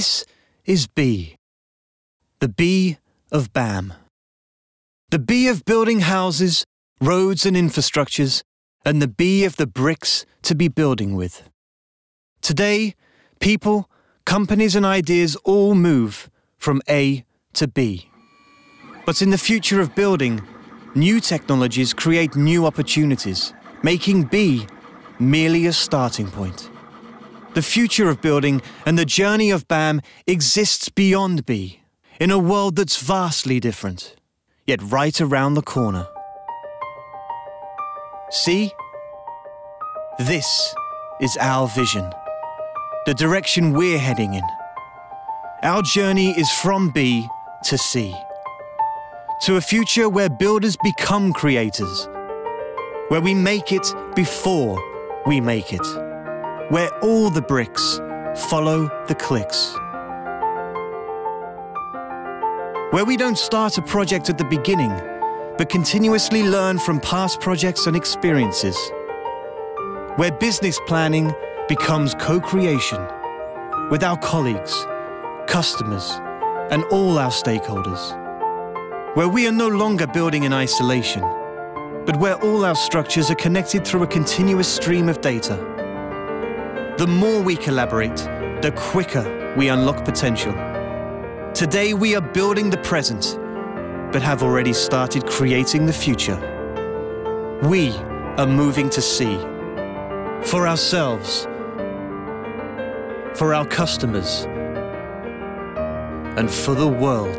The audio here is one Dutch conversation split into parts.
This is B. The B of BAM. The B of building houses, roads and infrastructures, and the B of the bricks to be building with. Today, people, companies and ideas all move from A to B. But in the future of building, new technologies create new opportunities, making B merely a starting point the future of building, and the journey of BAM exists beyond B, in a world that's vastly different, yet right around the corner. See? This is our vision, the direction we're heading in. Our journey is from B to C, to a future where builders become creators, where we make it before we make it where all the bricks follow the clicks. Where we don't start a project at the beginning, but continuously learn from past projects and experiences. Where business planning becomes co-creation with our colleagues, customers, and all our stakeholders. Where we are no longer building in isolation, but where all our structures are connected through a continuous stream of data the more we collaborate, the quicker we unlock potential. Today, we are building the present, but have already started creating the future. We are moving to sea for ourselves, for our customers, and for the world.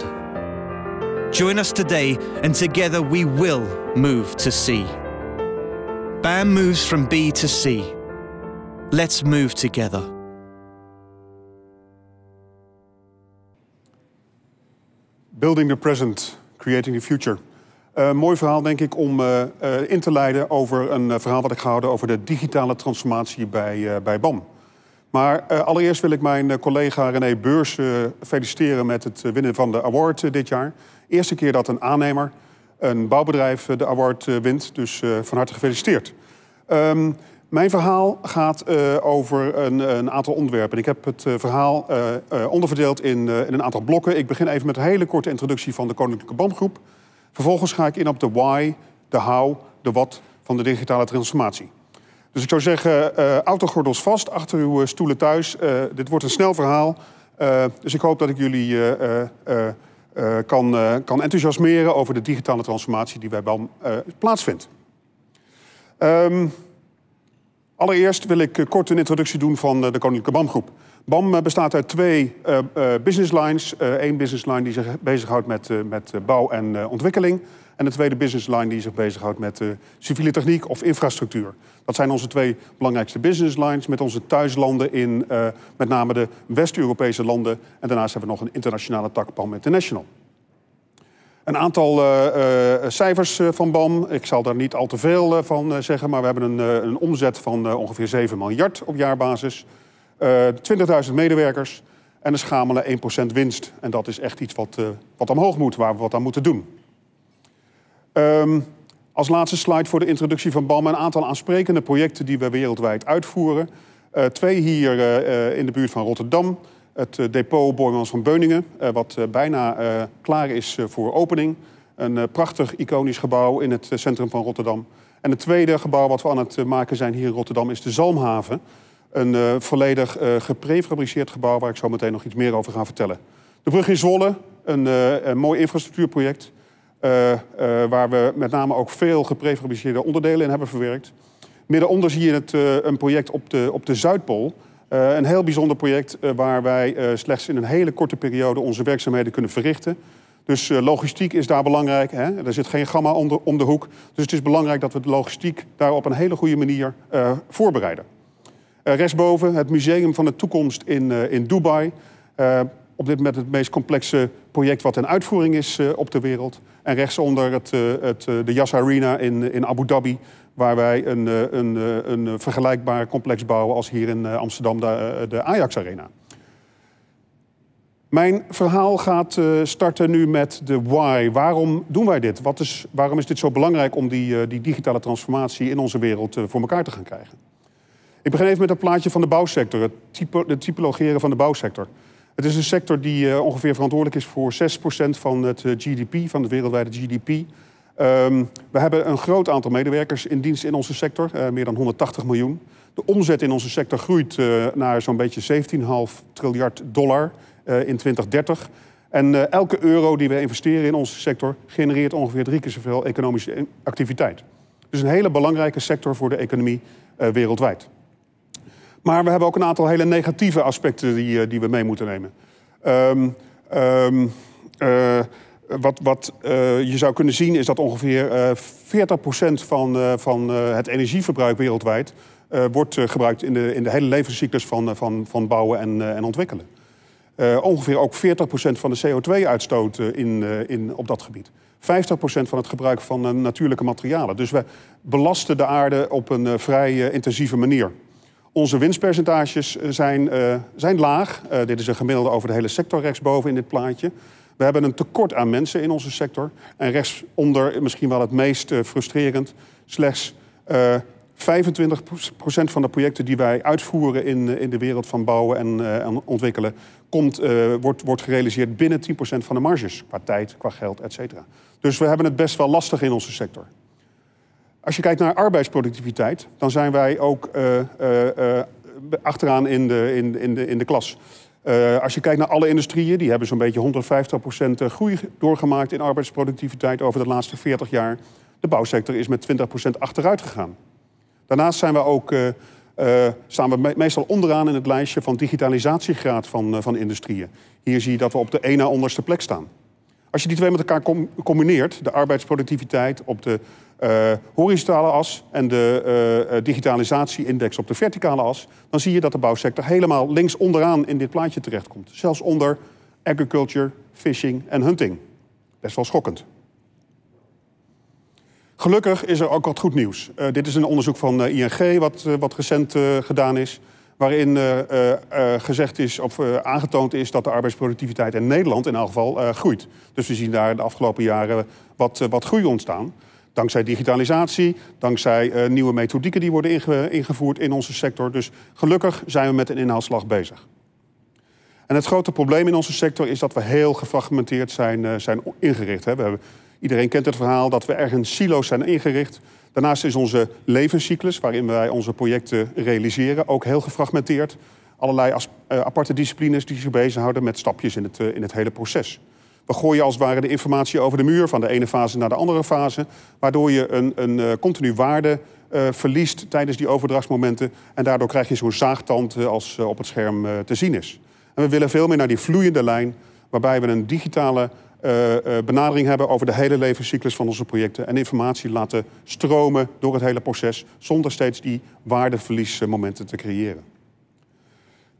Join us today, and together we will move to sea. BAM moves from B to C. Let's move together. Building the present, creating the future. Eh, mooi verhaal, denk ik, om eh, eh, in te leiden over een verhaal wat ik gehouden over de digitale transformatie bij, bij BAM. Maar allereerst wil ik mijn collega René Beurs feliciteren met het winnen van de award dit jaar. Eerste keer dat een aannemer, een bouwbedrijf, de award wint. Dus van harte gefeliciteerd. Ehm, mijn verhaal gaat eh, over een, een, aantal onderwerpen. Ik heb het eh, verhaal eh, onderverdeeld in, in, een aantal blokken. Ik begin even met een hele korte introductie van de Koninklijke bam Vervolgens ga ik in op de why, de how, de wat van de digitale transformatie. Dus ik zou zeggen, autogordels vast achter uw stoelen thuis. dit wordt een snel verhaal. dus ik hoop dat ik jullie kan, kan enthousiasmeren over de digitale transformatie die bij BAM plaatsvindt. Ehm, Allereerst wil ik eh, kort een introductie doen van eh, de Koninklijke BAM-groep. BAM eh, bestaat uit twee uh, business lines. Eén business line die zich bezighoudt met, met bouw en ontwikkeling. En de tweede business line die zich bezighoudt met civiele techniek of infrastructuur. Dat zijn onze twee belangrijkste business lines met onze thuislanden in met name de West-Europese landen. En daarnaast hebben we nog een internationale tak, BAM International. Een aantal eh, eh, cijfers eh, van BAM. Ik zal daar niet al te veel van zeggen, maar we hebben een, een omzet van ongeveer 7 miljard op jaarbasis. 20.000 medewerkers en een schamele 1% winst. En dat is echt iets wat, wat omhoog moet, waar we wat aan moeten doen. Ehm, als laatste slide voor de introductie van BAM een aantal aansprekende projecten die we wereldwijd uitvoeren. twee hier in de buurt van Rotterdam. Het eh, depot Boymans van Beuningen, eh, wat eh, bijna klaar is voor opening. Een prachtig iconisch gebouw in het centrum van Rotterdam. En het tweede gebouw wat we aan het maken zijn hier in Rotterdam is de Zalmhaven. Een volledig geprefabriceerd gebouw waar ik zo meteen nog iets meer over ga vertellen. De brug in Zwolle, een, mooi infrastructuurproject. waar we met name ook veel geprefabriceerde onderdelen in hebben verwerkt. Middenonder zie je het, een project op de, op de Zuidpool. Eh, een heel bijzonder project eh, waar wij eh, slechts in een hele korte periode onze werkzaamheden kunnen verrichten. Dus logistiek is daar belangrijk. Hè? Er zit geen gamma om de, om de, hoek. Dus het is belangrijk dat we de logistiek daar op een hele goede manier voorbereiden. rechtsboven het Museum van de Toekomst in, in Dubai op dit moment het meest complexe project wat in uitvoering is eh, op de wereld. En rechtsonder het, eh, het eh, de Yas Arena in, in Abu Dhabi, waar wij een, een, een vergelijkbaar complex bouwen als hier in Amsterdam de, de Ajax Arena. Mijn verhaal gaat starten nu met de why. Waarom doen wij dit? Wat is, waarom is dit zo belangrijk om die, die digitale transformatie in onze wereld voor elkaar te gaan krijgen? Ik begin even met een plaatje van de bouwsector, het, type, het typologeren van de bouwsector. Het is een sector die eh, ongeveer verantwoordelijk is voor 6% van het eh, GDP, van de wereldwijde GDP. Ehm, we hebben een groot aantal medewerkers in dienst in onze sector, eh, meer dan 180 miljoen. De omzet in onze sector groeit naar zo'n beetje 17,5 triljard dollar in 2030. En elke euro die we investeren in onze sector genereert ongeveer drie keer zoveel economische activiteit. Dus een hele belangrijke sector voor de economie wereldwijd. Maar we hebben ook een aantal hele negatieve aspecten die, eh, die we mee moeten nemen. Ehm, ehm, eh, wat, wat eh, je zou kunnen zien is dat ongeveer uh, 40% van, van het energieverbruik wereldwijd wordt gebruikt in de, in de hele levenscyclus van, van, van bouwen en, en ontwikkelen. ongeveer ook 40% van de CO2-uitstoot in, in, op dat gebied. 50% van het gebruik van natuurlijke materialen. Dus we belasten de aarde op een vrij intensieve manier. Onze winstpercentages eh, zijn, eh, zijn laag. Eh, dit is een gemiddelde over de hele sector rechtsboven in dit plaatje. We hebben een tekort aan mensen in onze sector. En rechtsonder, misschien wel het meest uh, frustrerend, slechts 25% van de projecten die wij uitvoeren in, in de wereld van bouwen en, ontwikkelen, komt, wordt, wordt gerealiseerd binnen 10% van de marges. Qua tijd, qua geld, et cetera. Dus we hebben het best wel lastig in onze sector. Als je kijkt naar arbeidsproductiviteit, dan zijn wij ook eh, eh, eh, achteraan in de, in, in de, in de klas. als je kijkt naar alle industrieën, die hebben zo'n beetje 150% groei doorgemaakt in arbeidsproductiviteit over de laatste 40 jaar. De bouwsector is met 20% achteruit gegaan. Daarnaast zijn we ook, staan we meestal onderaan in het lijstje van digitalisatiegraad van, van industrieën. Hier zie je dat we op de ene onderste plek staan. Als je die twee met elkaar combineert, de arbeidsproductiviteit op de eh, horizontale as en de eh, eh, digitalisatie-index op de verticale as, dan zie je dat de bouwsector helemaal links onderaan in dit plaatje terechtkomt. Zelfs onder agriculture, fishing en hunting. Best wel schokkend. Gelukkig is er ook wat goed nieuws. dit is een onderzoek van ING, wat, wat recent gedaan is. Waarin gezegd is, of aangetoond is dat de arbeidsproductiviteit in Nederland in elk geval groeit. Dus we zien daar de afgelopen jaren wat, wat groei ontstaan. Dankzij digitalisatie, dankzij eh, nieuwe methodieken die worden inge ingevoerd in onze sector. Dus gelukkig zijn we met een inhaalslag bezig. En het grote probleem in onze sector is dat we heel gefragmenteerd zijn, eh, zijn ingericht. Hè. We hebben, iedereen kent het verhaal dat we ergens silo's zijn ingericht. Daarnaast is onze levenscyclus, waarin wij onze projecten realiseren, ook heel gefragmenteerd. Allerlei eh, aparte disciplines die zich bezighouden met stapjes in het, in het hele proces we gooien als het ware de informatie over de muur van de ene fase naar de andere fase. Waardoor je een, een eh, continu waarde eh, verliest tijdens die overdrachtsmomenten. En daardoor krijg je zo'n zaagtand eh, als op het scherm te zien is. En we willen veel meer naar die vloeiende lijn, waarbij we een digitale benadering hebben over de hele levenscyclus van onze projecten. En informatie laten stromen door het hele proces, zonder steeds die waardeverliesmomenten te creëren.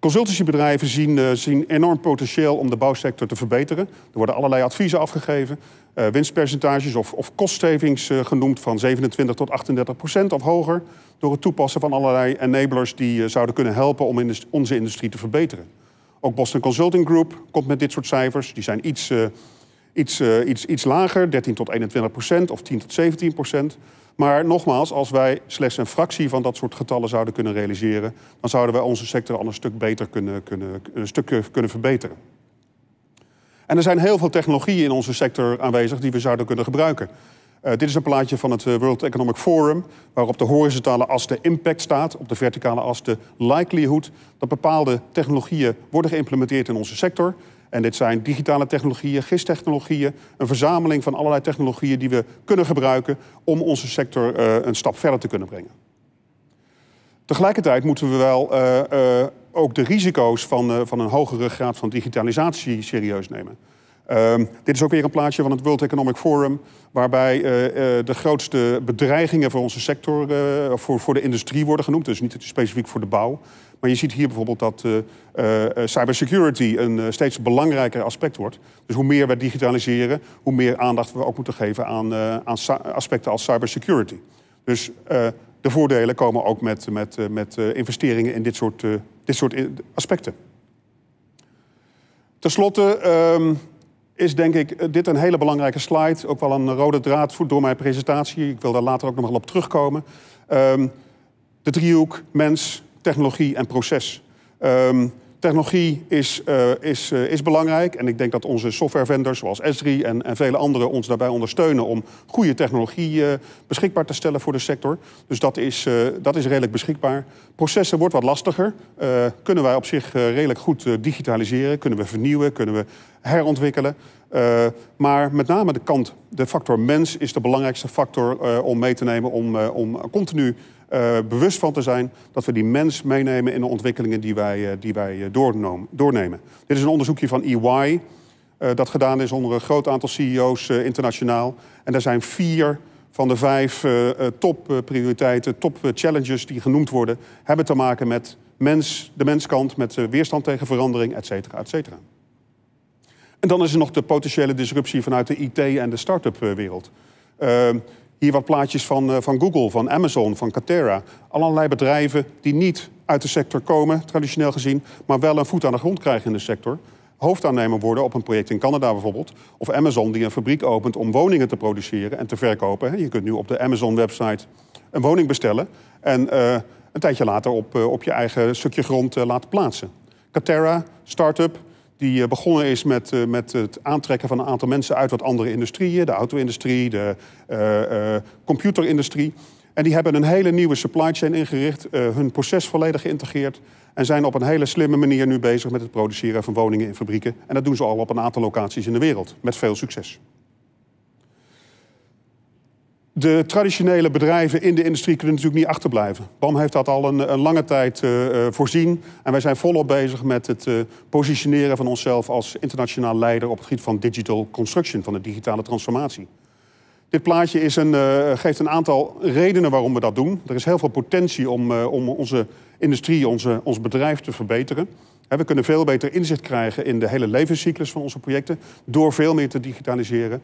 Consultancybedrijven zien, eh, zien enorm potentieel om de bouwsector te verbeteren. Er worden allerlei adviezen afgegeven. Eh, winstpercentages of, of eh, genoemd van 27 tot 38 procent of hoger. Door het toepassen van allerlei enablers die zouden kunnen helpen om onze industrie te verbeteren. Ook Boston Consulting Group komt met dit soort cijfers. Die zijn iets iets, eh, iets, iets lager, 13 tot 21 procent of 10 tot 17 procent. Maar nogmaals, als wij slechts een fractie van dat soort getallen zouden kunnen realiseren, dan zouden wij onze sector al een stuk beter kunnen, kunnen, een stuk eh, kunnen verbeteren. En er zijn heel veel technologieën in onze sector aanwezig die we zouden kunnen gebruiken. Eh, dit is een plaatje van het World Economic Forum, waarop de horizontale as de impact staat, op de verticale as de likelihood dat bepaalde technologieën worden geïmplementeerd in onze sector. En dit zijn digitale technologieën, gistechnologieën, een verzameling van allerlei technologieën die we kunnen gebruiken om onze sector eh, een stap verder te kunnen brengen. Tegelijkertijd moeten we wel eh, eh, ook de risico's van, van een hogere graad van digitalisatie serieus nemen. Ehm, dit is ook weer een plaatje van het World Economic Forum, waarbij eh, eh, de grootste bedreigingen voor onze sector, uh, voor, voor de industrie worden genoemd. Dus niet specifiek voor de bouw. Maar je ziet hier bijvoorbeeld dat cybersecurity een steeds belangrijker aspect wordt. Dus hoe meer we digitaliseren, hoe meer aandacht we ook moeten geven aan, aan aspecten als cybersecurity. Dus de voordelen komen ook met, met, met investeringen in dit soort, dit soort aspecten. Ten slotte, ehm, is denk ik dit een hele belangrijke slide. Ook wel een rode draad voert door mijn presentatie. Ik wil daar later ook nog wel op terugkomen. Ehm, de driehoek mens, technologie en proces. Ehm, Technologie is, eh, is, eh, is belangrijk. En ik denk dat onze vendors zoals Esri en, en vele anderen ons daarbij ondersteunen om goede technologie eh, beschikbaar te stellen voor de sector. Dus dat is, dat is redelijk beschikbaar. Processen wordt wat lastiger. kunnen wij op zich redelijk goed digitaliseren? Kunnen we vernieuwen? Kunnen we herontwikkelen? maar met name de kant, de factor mens is de belangrijkste factor om mee te nemen om, om continu eh, bewust van te zijn dat we die mens meenemen in de ontwikkelingen die wij, eh, die wij eh, doornemen. Dit is een onderzoekje van EY dat gedaan is onder een groot aantal CEO's internationaal. En daar zijn vier van de vijf topprioriteiten, topchallenges die genoemd worden, hebben te maken met mens, de menskant, met weerstand tegen verandering, et cetera, et cetera. En dan is er nog de potentiële disruptie vanuit de IT en de start-up wereld. Ehm, hier wat plaatjes van, eh, van Google, van Amazon, van Catera. Allerlei bedrijven die niet uit de sector komen, traditioneel gezien, maar wel een voet aan de grond krijgen in de sector. Hoofdaannemer worden op een project in Canada bijvoorbeeld. Of Amazon die een fabriek opent om woningen te produceren en te verkopen. Je kunt nu op de Amazon-website een woning bestellen en eh, een tijdje later op, eh, op je eigen stukje grond laten plaatsen. Catera, start-up, die eh, begonnen is met, eh, met het aantrekken van een aantal mensen uit wat andere industrieën. De auto-industrie, de uh, uh, computerindustrie. En die hebben een hele nieuwe supply chain ingericht, hun proces volledig geïntegreerd. En zijn op een hele slimme manier nu bezig met het produceren van woningen in fabrieken. En dat doen ze al op een aantal locaties in de wereld, met veel succes. De traditionele bedrijven in de industrie kunnen natuurlijk niet achterblijven. BAM heeft dat al een, lange tijd eh, eh, voorzien. En wij zijn volop bezig met het eh, positioneren van onszelf als internationaal leider op het gebied van digital construction, van de digitale transformatie. Dit plaatje is een, geeft een aantal redenen waarom we dat doen. Er is heel veel potentie om, om onze industrie, onze, ons bedrijf te verbeteren. we kunnen veel beter inzicht krijgen in de hele levenscyclus van onze projecten door veel meer te digitaliseren.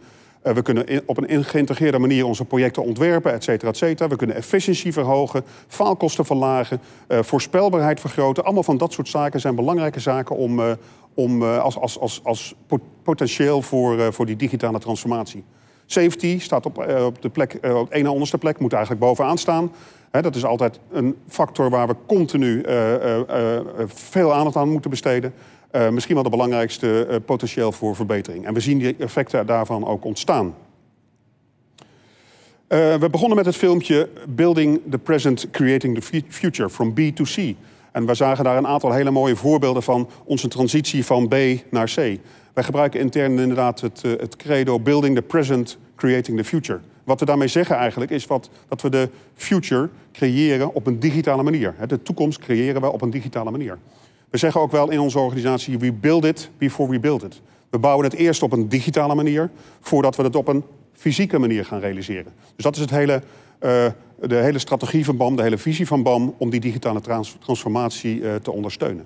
Eh, we kunnen op een geïntegreerde manier onze projecten ontwerpen, et cetera, et cetera. We kunnen efficiëntie verhogen, faalkosten verlagen, eh, voorspelbaarheid vergroten. Allemaal van dat soort zaken zijn belangrijke zaken om, eh, om, als, als, als, als potentieel voor, voor die digitale transformatie. Safety staat op, op de plek, op de ene onderste plek, moet eigenlijk bovenaan staan. dat is altijd een factor waar we continu veel aandacht aan moeten besteden. Eh, misschien wel de belangrijkste eh, potentieel voor verbetering. En we zien die effecten daarvan ook ontstaan. Eh, we begonnen met het filmpje Building the Present, Creating the Future, from B to C. En we zagen daar een aantal hele mooie voorbeelden van onze transitie van B naar C. Wij gebruiken intern inderdaad het, het credo Building the Present, Creating the Future. Wat we daarmee zeggen eigenlijk is wat, dat we de future creëren op een digitale manier. De toekomst creëren we op een digitale manier. We zeggen ook wel in onze organisatie, we build it before we build it. We bouwen het eerst op een digitale manier, voordat we het op een fysieke manier gaan realiseren. Dus dat is het hele, eh, de hele strategie van BAM, de hele visie van BAM, om die digitale transformatie eh, te ondersteunen.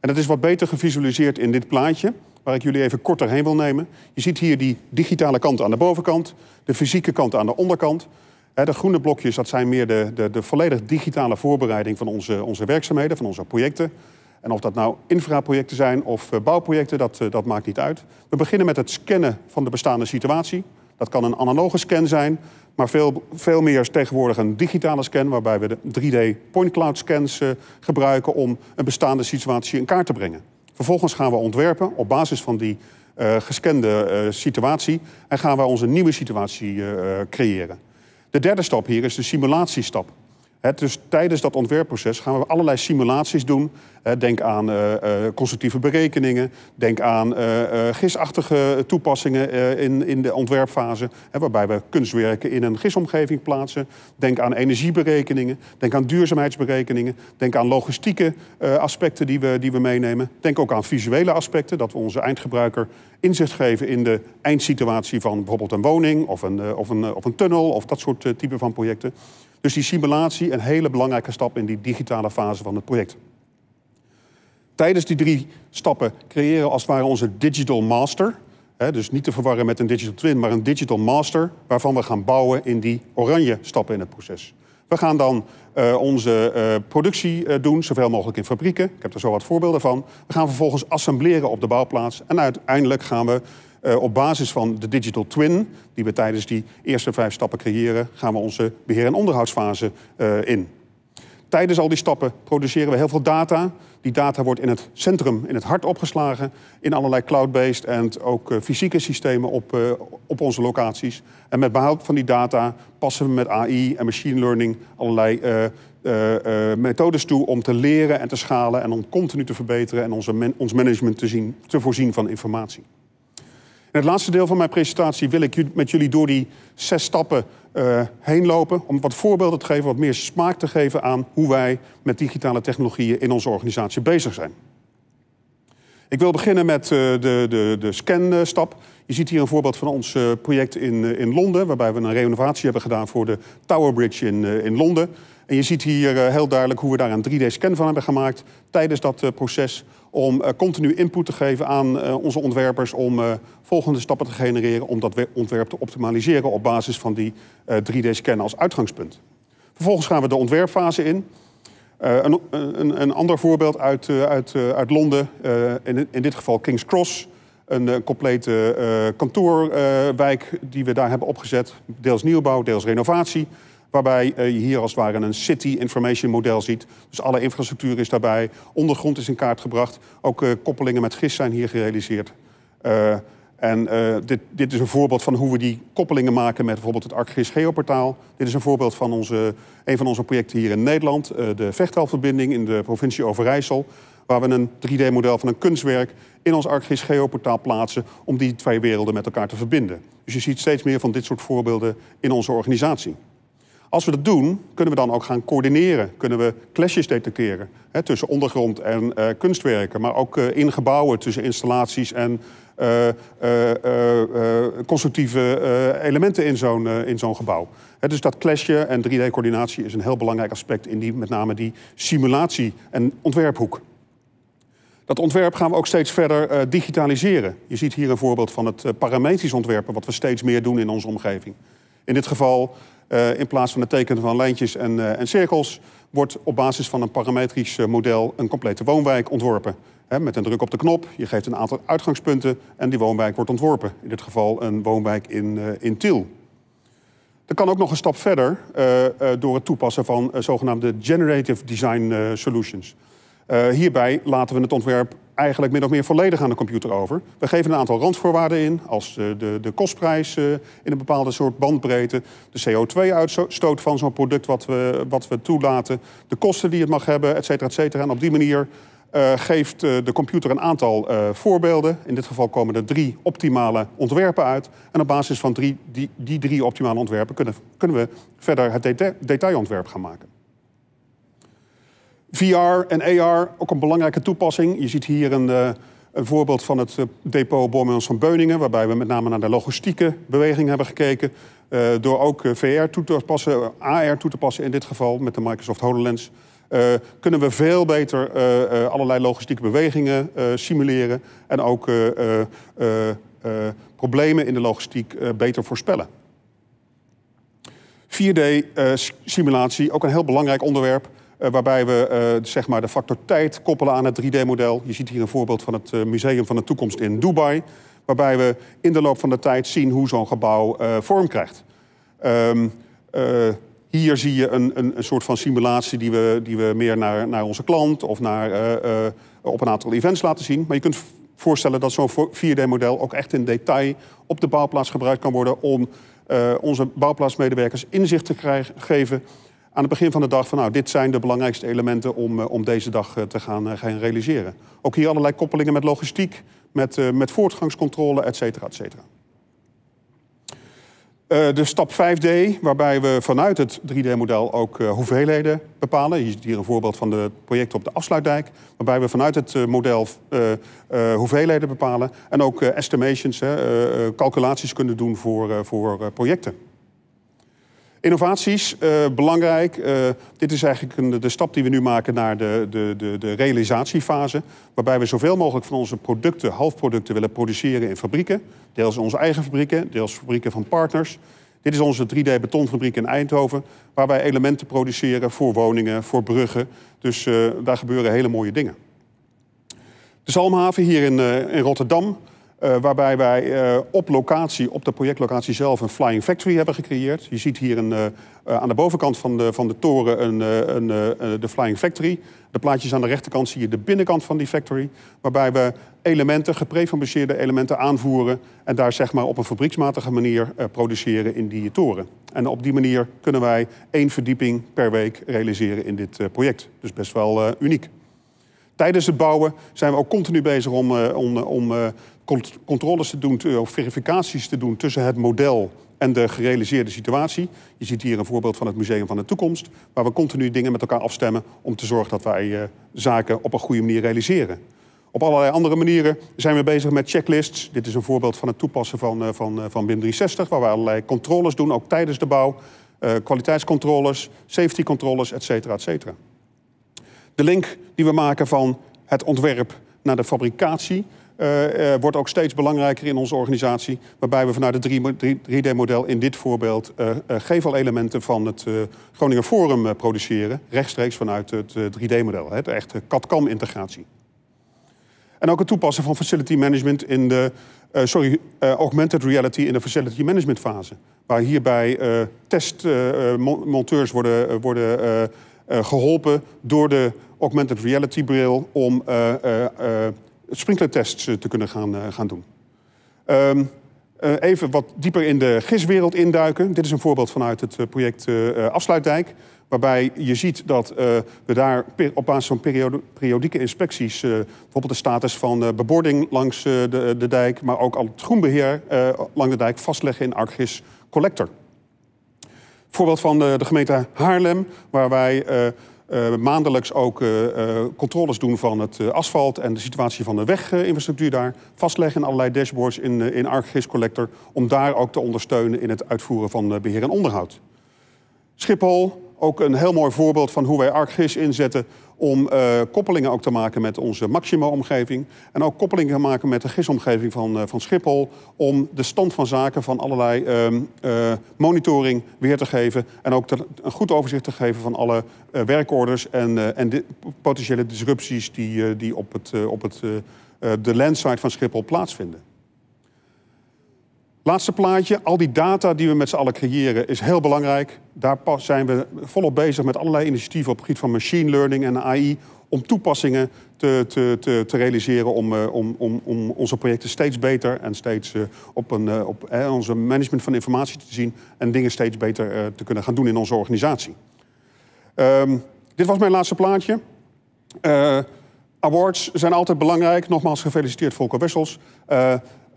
En dat is wat beter gevisualiseerd in dit plaatje, waar ik jullie even kort doorheen wil nemen. Je ziet hier die digitale kant aan de bovenkant, de fysieke kant aan de onderkant. de groene blokjes, dat zijn meer de, de, de volledig digitale voorbereiding van onze, onze werkzaamheden, van onze projecten. En of dat nou infraprojecten zijn of eh, bouwprojecten, dat, eh, dat maakt niet uit. We beginnen met het scannen van de bestaande situatie. Dat kan een analoge scan zijn, maar veel, veel meer is tegenwoordig een digitale scan... waarbij we de 3D point cloud scans eh, gebruiken om een bestaande situatie in kaart te brengen. Vervolgens gaan we ontwerpen op basis van die uh, gescande situatie... en gaan we onze nieuwe situatie creëren. De derde stap hier is de simulatiestap dus tijdens dat ontwerpproces gaan we allerlei simulaties doen. denk aan eh, eh, constructieve berekeningen, denk aan uh, gisachtige toepassingen in, in de ontwerpfase, waarbij we kunstwerken in een gisomgeving plaatsen. Denk aan energieberekeningen, denk aan duurzaamheidsberekeningen, denk aan logistieke aspecten die we, die we meenemen. Denk ook aan visuele aspecten, dat we onze eindgebruiker inzicht geven in de eindsituatie van bijvoorbeeld een woning of een, of een, of een tunnel of dat soort type van projecten. Dus die simulatie een hele belangrijke stap in die digitale fase van het project. Tijdens die drie stappen creëren we als het ware onze digital master. dus niet te verwarren met een digital twin, maar een digital master... waarvan we gaan bouwen in die oranje stappen in het proces. We gaan dan eh, onze eh, productie eh, doen, zoveel mogelijk in fabrieken. Ik heb er zo wat voorbeelden van. We gaan vervolgens assembleren op de bouwplaats. En uiteindelijk gaan we eh, op basis van de digital twin, die we tijdens die eerste vijf stappen creëren, gaan we onze beheer- en onderhoudsfase eh, in. Tijdens al die stappen produceren we heel veel data. Die data wordt in het centrum, in het hart opgeslagen, in allerlei cloud-based en ook eh, fysieke systemen op, op onze locaties. En met behoud van die data passen we met AI en machine learning allerlei methodes toe om te leren en te schalen en om continu te verbeteren en onze ons management te, zien, te voorzien van informatie. In het laatste deel van mijn presentatie wil ik met jullie door die zes stappen uh, heen lopen. Om wat voorbeelden te geven, wat meer smaak te geven aan hoe wij met digitale technologieën in onze organisatie bezig zijn. Ik wil beginnen met eh, de, de, de scan-stap. Je ziet hier een voorbeeld van ons eh, project in, in Londen, waarbij we een renovatie hebben gedaan voor de Tower Bridge in, in Londen. En je ziet hier heel duidelijk hoe we daar een 3D-scan van hebben gemaakt tijdens dat proces om eh, continu input te geven aan eh, onze ontwerpers... om eh, volgende stappen te genereren om dat ontwerp te optimaliseren... op basis van die 3D-scan als uitgangspunt. Vervolgens gaan we de ontwerpfase in. een, een, een, ander voorbeeld uit, uit, uit Londen, in, in, dit geval King's Cross. Een complete kantoorwijk die we daar hebben opgezet. Deels nieuwbouw, deels renovatie. Waarbij eh, je hier als het ware een city information model ziet. Dus alle infrastructuur is daarbij. Ondergrond is in kaart gebracht. Ook eh, koppelingen met GIS zijn hier gerealiseerd. Eh, en dit, dit, is een voorbeeld van hoe we die koppelingen maken met bijvoorbeeld het ArcGIS Geoportaal. Dit is een voorbeeld van onze, een van onze projecten hier in Nederland. de Vechtelverbinding in de provincie Overijssel. Waar we een 3D-model van een kunstwerk in ons ArcGIS Geoportaal plaatsen... om die twee werelden met elkaar te verbinden. Dus je ziet steeds meer van dit soort voorbeelden in onze organisatie. Als we dat doen, kunnen we dan ook gaan coördineren. Kunnen we clashes detecteren hè, tussen ondergrond en eh, kunstwerken. Maar ook eh, in gebouwen tussen installaties en eh, constructieve elementen in zo'n in zo'n gebouw. Hè, dus dat clashje en 3D-coördinatie is een heel belangrijk aspect in die, met name die simulatie- en ontwerphoek. Dat ontwerp gaan we ook steeds verder digitaliseren. Je ziet hier een voorbeeld van het parametrisch ontwerpen, wat we steeds meer doen in onze omgeving. In dit geval eh, in plaats van het tekenen van lijntjes en, eh, en, cirkels wordt op basis van een parametrisch eh, model een complete woonwijk ontworpen. met een druk op de knop, je geeft een aantal uitgangspunten en die woonwijk wordt ontworpen. In dit geval een woonwijk in, uh, in Tiel. Dat kan ook nog een stap verder door het toepassen van zogenaamde generative design solutions. hierbij laten we het ontwerp eigenlijk min of meer volledig aan de computer over. We geven een aantal randvoorwaarden in, als de, eh, de, de kostprijs eh, in een bepaalde soort bandbreedte, de CO2-uitstoot van zo'n product wat we, wat we toelaten, de kosten die het mag hebben, et cetera, et cetera. En op die manier eh, geeft de computer een aantal voorbeelden. In dit geval komen er drie optimale ontwerpen uit. En op basis van drie, die, die drie optimale ontwerpen kunnen, kunnen we verder het detailontwerp gaan maken. VR en AR, ook een belangrijke toepassing. Je ziet hier een, eh, een voorbeeld van het eh, depot Bormans van Beuningen... waarbij we met name naar de logistieke beweging hebben gekeken... Eh, door ook VR toe te passen, AR toe te passen in dit geval... met de Microsoft HoloLens... kunnen we veel beter allerlei logistieke bewegingen simuleren... en ook problemen in de logistiek beter voorspellen. 4D-simulatie, ook een heel belangrijk onderwerp... Eh, waarbij we eh, zeg maar de factor tijd koppelen aan het 3D-model. Je ziet hier een voorbeeld van het eh, Museum van de Toekomst in Dubai. Waarbij we in de loop van de tijd zien hoe zo'n gebouw vorm krijgt. Ehm, hier zie je een, een, een, soort van simulatie die we, die we meer naar, naar onze klant of naar, op een aantal events laten zien. Maar je kunt voorstellen dat zo'n 4D-model ook echt in detail op de bouwplaats gebruikt kan worden om onze bouwplaatsmedewerkers inzicht te krijgen, geven aan het begin van de dag van nou, dit zijn de belangrijkste elementen om, eh, om deze dag eh, te gaan, eh, gaan realiseren. Ook hier allerlei koppelingen met logistiek, met, met voortgangscontrole, et cetera, et cetera. de stap 5D, waarbij we vanuit het 3D-model ook hoeveelheden bepalen. Hier ziet hier een voorbeeld van de projecten op de afsluitdijk. Waarbij we vanuit het model hoeveelheden bepalen. En ook estimations, calculaties kunnen doen voor, voor projecten. Innovaties, eh, belangrijk. Eh, dit is eigenlijk een, de stap die we nu maken naar de, de, de, de, realisatiefase. Waarbij we zoveel mogelijk van onze producten, halfproducten, willen produceren in fabrieken. Deels onze eigen fabrieken, deels fabrieken van partners. Dit is onze 3D-betonfabriek in Eindhoven, waar wij elementen produceren voor woningen, voor bruggen. Dus eh, daar gebeuren hele mooie dingen. De Zalmhaven hier in, in Rotterdam eh, waarbij wij eh, op locatie, op de projectlocatie zelf, een flying factory hebben gecreëerd. Je ziet hier een, eh, aan de bovenkant van de, van de toren een, een de flying factory. De plaatjes aan de rechterkant zie je de binnenkant van die factory. Waarbij we elementen, geprefabriceerde elementen aanvoeren. En daar zeg maar op een fabrieksmatige manier produceren in die toren. En op die manier kunnen wij één verdieping per week realiseren in dit project. Dus best wel uniek tijdens het bouwen zijn we ook continu bezig om, uh, om, om controles te doen, of verificaties te doen tussen het model en de gerealiseerde situatie. Je ziet hier een voorbeeld van het Museum van de Toekomst, waar we continu dingen met elkaar afstemmen om te zorgen dat wij eh, zaken op een goede manier realiseren. Op allerlei andere manieren zijn we bezig met checklists. Dit is een voorbeeld van het toepassen van, eh, van, eh, van BIM 360, waar we allerlei controles doen, ook tijdens de bouw. kwaliteitscontroles, safety controles, et cetera, et cetera. De link die we maken van het ontwerp naar de fabricatie eh, eh, wordt ook steeds belangrijker in onze organisatie. Waarbij we vanuit het 3D-model in dit voorbeeld uh, eh, gevelelementen van het Groningen Forum produceren. Rechtstreeks vanuit het 3D-model, de echte CAD-CAM-integratie. En ook het toepassen van facility management in de. sorry, augmented reality in de facility management fase. Waar hierbij testmonteurs worden, worden geholpen door de augmented reality bril om sprinklertests eh, te kunnen gaan, eh, gaan doen. Ehm, eh, even wat dieper in de giswereld induiken. Dit is een voorbeeld vanuit het project Afsluitdijk. Waarbij je ziet dat we daar op basis van periodieke inspecties... bijvoorbeeld de status van bebording langs de, de, dijk... maar ook al het groenbeheer langs de dijk vastleggen in ArcGIS Collector. Voorbeeld van de gemeente Haarlem, waar wij eh, maandelijks ook uh, controles doen van het asfalt en de situatie van de weginfrastructuur daar. Vastleggen in allerlei dashboards in, in ArcGIS Collector. Om daar ook te ondersteunen in het uitvoeren van beheer en onderhoud. Schiphol, ook een heel mooi voorbeeld van hoe wij ArcGIS inzetten om eh, koppelingen ook te maken met onze Maxima-omgeving. En ook koppelingen te maken met de GIS-omgeving van, eh, van Schiphol. Om de stand van zaken van allerlei ehm, eh, monitoring weer te geven. En ook een goed overzicht te geven van alle werkorders en, en potentiële disrupties die, die op, het, op het, de landsite van Schiphol plaatsvinden. Laatste plaatje. Al die data die we met z'n allen creëren is heel belangrijk. Daar zijn we volop bezig met allerlei initiatieven op het gebied van machine learning en AI... om toepassingen te, te, te, te realiseren om, eh, om, om, om, onze projecten steeds beter... en steeds eh, op, een, eh, op hè, onze management van informatie te zien... en dingen steeds beter te kunnen gaan doen in onze organisatie. Ehm, dit was mijn laatste plaatje. awards zijn altijd belangrijk. Nogmaals gefeliciteerd Volker Wessels.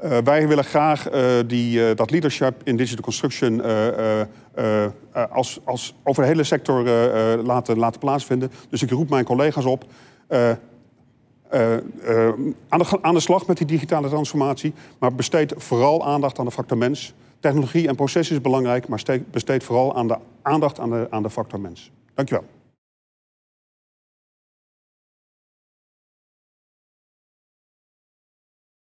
Eh, wij willen graag eh, die, eh, dat leadership in digital construction als, als over de hele sector laten, laten plaatsvinden. Dus ik roep mijn collega's op. Aan de, aan, de, slag met die digitale transformatie, maar besteed vooral aandacht aan de factor mens. Technologie en proces is belangrijk, maar besteed vooral aan de, aandacht aan de, aan de factor mens. Dankjewel.